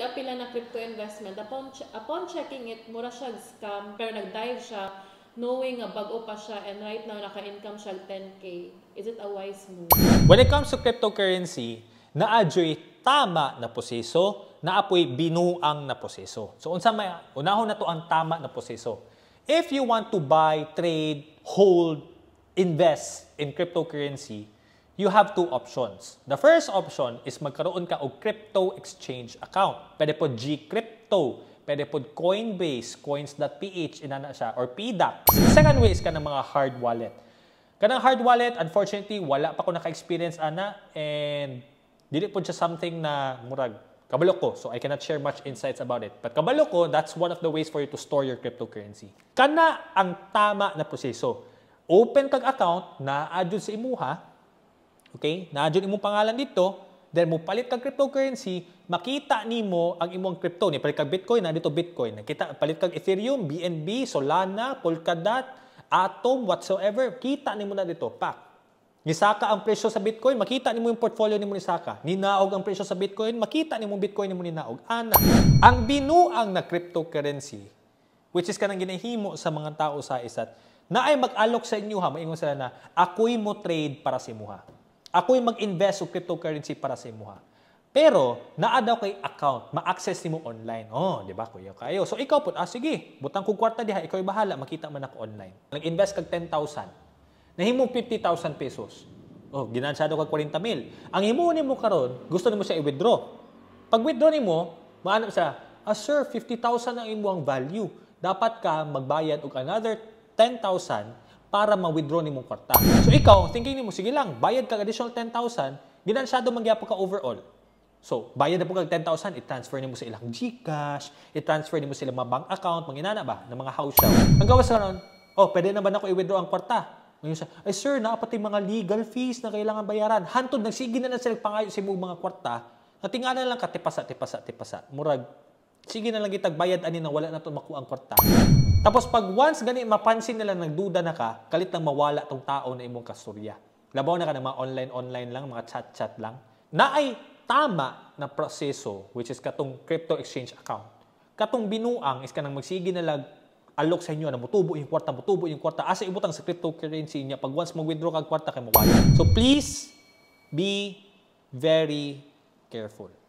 di apila ah, na crypto investment. Upon, upon checking it, mura siya scam, pero nag-dive siya knowing nga bago pa siya and right now naka-income siya 10k. Is it a wise move? When it comes to cryptocurrency, na naadyo'y tama na poseso na apoy binuang na poseso So unsa may unahon na to ang tama na poseso If you want to buy, trade, hold, invest in cryptocurrency, you have two options. The first option is magkaroon ka og crypto exchange account. Pwede po g pwede po Coinbase, coins.ph, inana siya, or PDAP. Second way is ka ng mga hard wallet. Kanang hard wallet, unfortunately, wala pa ko naka-experience, ana, and dili po siya something na murag kabalo ko. So I cannot share much insights about it. But kabalo ko, that's one of the ways for you to store your cryptocurrency. Kana ang tama na proseso. Open kag account na adjud sa imuha Okay? Naadyon imong pangalan dito, then mo palit kag cryptocurrency, makita nimo ang imong crypto ni palit kag Bitcoin na dito Bitcoin. Nakita palit kag Ethereum, BNB, Solana, Polkadot, Atom, whatsoever, kita nimo na dito, pak. Nisaka ang presyo sa Bitcoin, makita nimo yung portfolio nimo ni Saka. Ninaog ang presyo sa Bitcoin, makita nimo yung Bitcoin nimo ninaog. Ana. Ang binuang na cryptocurrency, which is kanang ginahimo sa mga tao sa isat, na ay mag-alok sa inyo ha, maingon sila na, ako'y mo trade para sa si imuha. Ako'y mag-invest sa cryptocurrency para sa imo ha. Pero, naa daw kay account, ma-access nimo online. Oh, di ba kuya kayo? So ikaw po, ah sige, butang ko kwarta diha, ikaw'y bahala, makita man ako online. Nag-invest kag 10,000. nahimong 50,000 pesos. Oh, ginansado kag 40 mil. Ang himo mo karon, gusto nimo siya i-withdraw. Pag withdraw nimo, maanap sa, ah sir, 50,000 ang imong value. Dapat ka magbayad og another 10,000 para ma-withdraw ni mong kwarta. So ikaw, thinking ni mo, sige lang, bayad ka additional 10,000, ginansado mangyapag ka overall. So, bayad na po kag 10,000, i-transfer nimo sa ilang GCash, i-transfer nimo sa ilang mga bank account, manginana ba, ng mga house shout. Ang gawas ka nun, oh, pwede na ba na ako i-withdraw ang kwarta? Ngayon siya, ay sir, napati mga legal fees na kailangan bayaran. Hantod, nagsige na na sila pangayo sa mga kwarta, natingala lang ka, tipasa, tipasa, tipasa. Murag, sige na lang itagbayad ani na wala na to makuha ang kwarta. Tapos pag once gani mapansin nila nagduda na ka, kalit nang mawala tong tao na imong kasurya. Labaw na ka ng mga online-online lang, mga chat-chat lang. Na ay tama na proseso, which is katong crypto exchange account. Katong binuang is kanang magsige na lag alok sa inyo na mutubo yung kwarta, mutubo yung kwarta. Asa ibutang sa cryptocurrency niya pag once mag-withdraw ka kwarta kay mawala. So please be very careful.